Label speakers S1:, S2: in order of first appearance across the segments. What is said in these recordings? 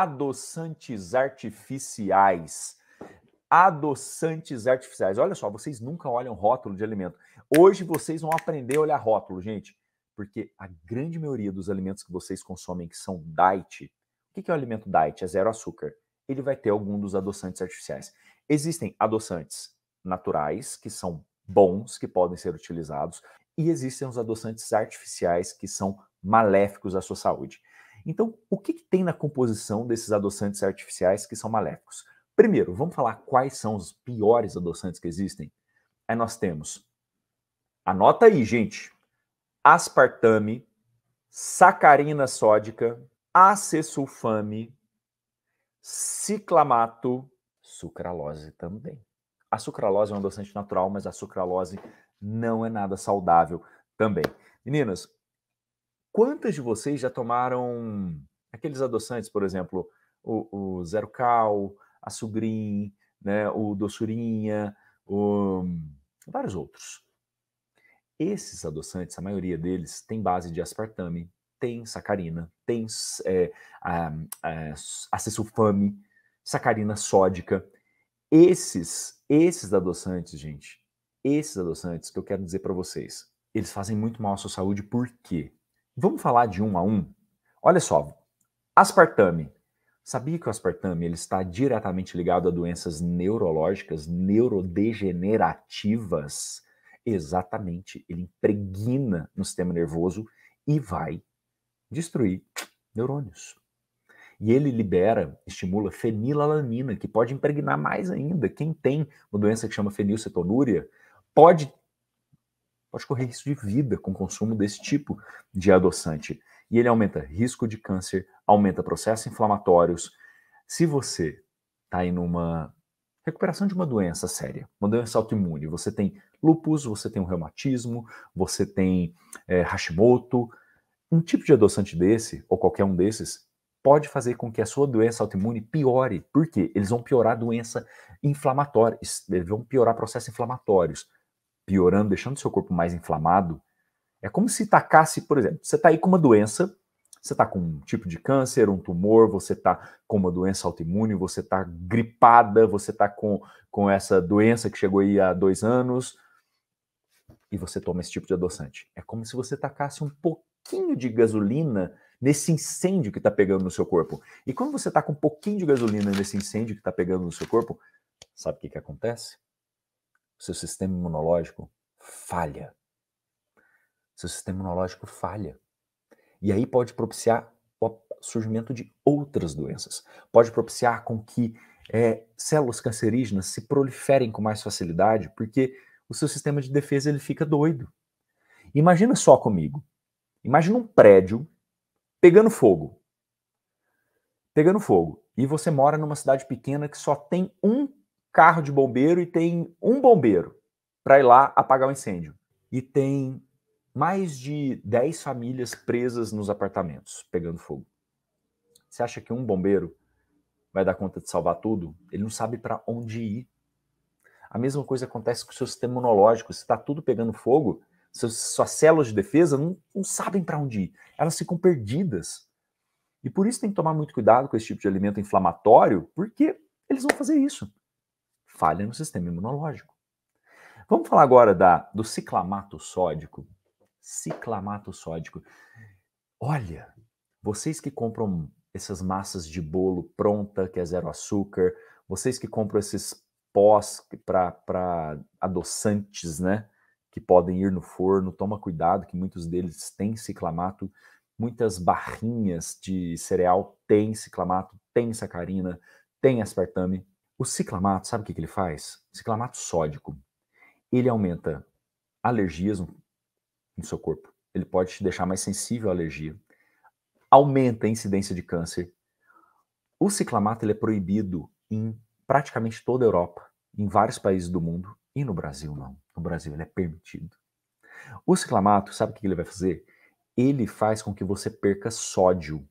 S1: adoçantes artificiais. Adoçantes artificiais. Olha só, vocês nunca olham rótulo de alimento. Hoje vocês vão aprender a olhar rótulo, gente, porque a grande maioria dos alimentos que vocês consomem que são diet, o que é o alimento diet? É zero açúcar. Ele vai ter algum dos adoçantes artificiais. Existem adoçantes naturais, que são bons, que podem ser utilizados, e existem os adoçantes artificiais, que são maléficos à sua saúde. Então, o que, que tem na composição desses adoçantes artificiais que são maléficos? Primeiro, vamos falar quais são os piores adoçantes que existem? Aí nós temos, anota aí, gente, aspartame, sacarina sódica, acesulfame, ciclamato, sucralose também. A sucralose é um adoçante natural, mas a sucralose não é nada saudável também. Meninas, Quantas de vocês já tomaram aqueles adoçantes, por exemplo, o, o Zero Cal, a Sugrim, né, o Doçurinha, o... vários outros? Esses adoçantes, a maioria deles, tem base de aspartame, tem sacarina, tem é, a, sacarina sódica. Esses, esses adoçantes, gente, esses adoçantes que eu quero dizer para vocês, eles fazem muito mal à sua saúde, por quê? Vamos falar de um a um? Olha só, aspartame. Sabia que o aspartame ele está diretamente ligado a doenças neurológicas, neurodegenerativas? Exatamente, ele impregna no sistema nervoso e vai destruir neurônios. E ele libera, estimula fenilalanina, que pode impregnar mais ainda. Quem tem uma doença que chama fenilcetonúria pode pode correr risco de vida com o consumo desse tipo de adoçante. E ele aumenta risco de câncer, aumenta processos inflamatórios. Se você está em uma recuperação de uma doença séria, uma doença autoimune, você tem lupus, você tem um reumatismo, você tem é, Hashimoto, um tipo de adoçante desse, ou qualquer um desses, pode fazer com que a sua doença autoimune piore. Por quê? Eles vão piorar a doença inflamatória, eles vão piorar processos inflamatórios piorando, deixando seu corpo mais inflamado, é como se tacasse, por exemplo, você está aí com uma doença, você está com um tipo de câncer, um tumor, você está com uma doença autoimune, você está gripada, você está com, com essa doença que chegou aí há dois anos, e você toma esse tipo de adoçante. É como se você tacasse um pouquinho de gasolina nesse incêndio que está pegando no seu corpo. E quando você está com um pouquinho de gasolina nesse incêndio que está pegando no seu corpo, sabe o que, que acontece? seu sistema imunológico falha. Seu sistema imunológico falha. E aí pode propiciar o surgimento de outras doenças. Pode propiciar com que é, células cancerígenas se proliferem com mais facilidade, porque o seu sistema de defesa ele fica doido. Imagina só comigo. Imagina um prédio pegando fogo. Pegando fogo. E você mora numa cidade pequena que só tem um carro de bombeiro e tem um bombeiro para ir lá apagar o um incêndio. E tem mais de 10 famílias presas nos apartamentos, pegando fogo. Você acha que um bombeiro vai dar conta de salvar tudo? Ele não sabe para onde ir. A mesma coisa acontece com o seu sistema imunológico. Se está tudo pegando fogo, suas células de defesa não, não sabem para onde ir. Elas ficam perdidas. E por isso tem que tomar muito cuidado com esse tipo de alimento inflamatório, porque eles vão fazer isso falha no sistema imunológico. Vamos falar agora da, do ciclamato sódico. Ciclamato sódico. Olha, vocês que compram essas massas de bolo pronta, que é zero açúcar, vocês que compram esses pós para adoçantes, né? Que podem ir no forno, toma cuidado que muitos deles têm ciclamato, muitas barrinhas de cereal têm ciclamato, têm sacarina, têm aspartame. O ciclamato, sabe o que, que ele faz? Ciclamato sódico. Ele aumenta alergias no, seu corpo. Ele pode te deixar mais sensível à alergia. Aumenta a incidência de câncer. O ciclamato ele é proibido em praticamente toda a Europa, em vários países do mundo, e no Brasil não. No Brasil ele é permitido. O ciclamato, sabe o que ele vai fazer? Ele faz com que você perca sódio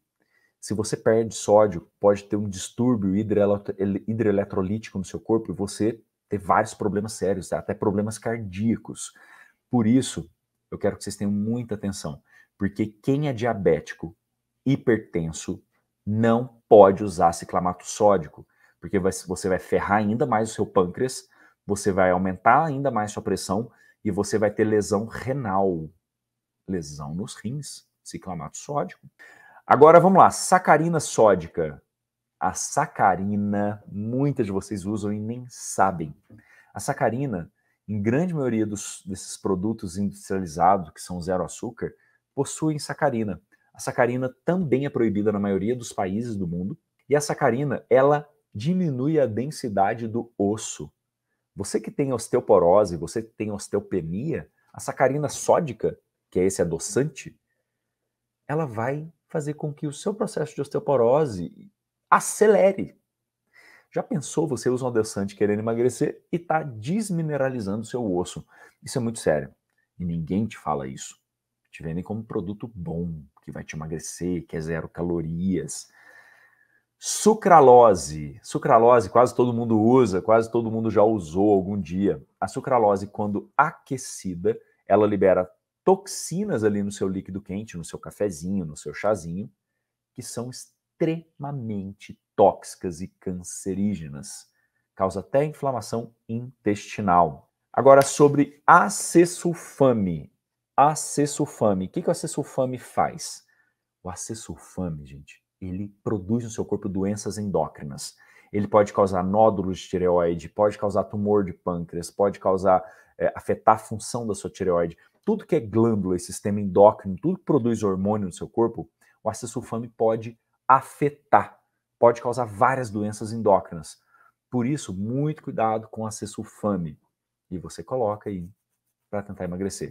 S1: se você perde sódio, pode ter um distúrbio hidroeletrolítico no seu corpo e você ter vários problemas sérios, tá? até problemas cardíacos. Por isso, eu quero que vocês tenham muita atenção, porque quem é diabético, hipertenso, não pode usar ciclamato sódico, porque você vai ferrar ainda mais o seu pâncreas, você vai aumentar ainda mais sua pressão e você vai ter lesão renal, lesão nos rins, ciclamato sódico. Agora vamos lá, sacarina sódica. A sacarina, muitas de vocês usam e nem sabem. A sacarina, em grande maioria dos, desses produtos industrializados que são zero açúcar, possuem sacarina. A sacarina também é proibida na maioria dos países do mundo. E a sacarina, ela diminui a densidade do osso. Você que tem osteoporose, você que tem osteopenia, a sacarina sódica, que é esse adoçante, ela vai fazer com que o seu processo de osteoporose acelere. Já pensou você usa um adoçante querendo emagrecer e está desmineralizando o seu osso? Isso é muito sério. E ninguém te fala isso. Te vendem como produto bom, que vai te emagrecer, que é zero calorias. Sucralose. Sucralose quase todo mundo usa, quase todo mundo já usou algum dia. A sucralose, quando aquecida, ela libera toxinas ali no seu líquido quente, no seu cafezinho, no seu chazinho, que são extremamente tóxicas e cancerígenas. Causa até inflamação intestinal. Agora, sobre acesulfame. Acesulfame. O que, que o acesulfame faz? O acesulfame, gente, ele produz no seu corpo doenças endócrinas ele pode causar nódulos de tireoide, pode causar tumor de pâncreas, pode causar é, afetar a função da sua tireoide. Tudo que é glândula e sistema endócrino, tudo que produz hormônio no seu corpo, o acessulfame pode afetar, pode causar várias doenças endócrinas. Por isso, muito cuidado com acessulfame. E você coloca aí para tentar emagrecer.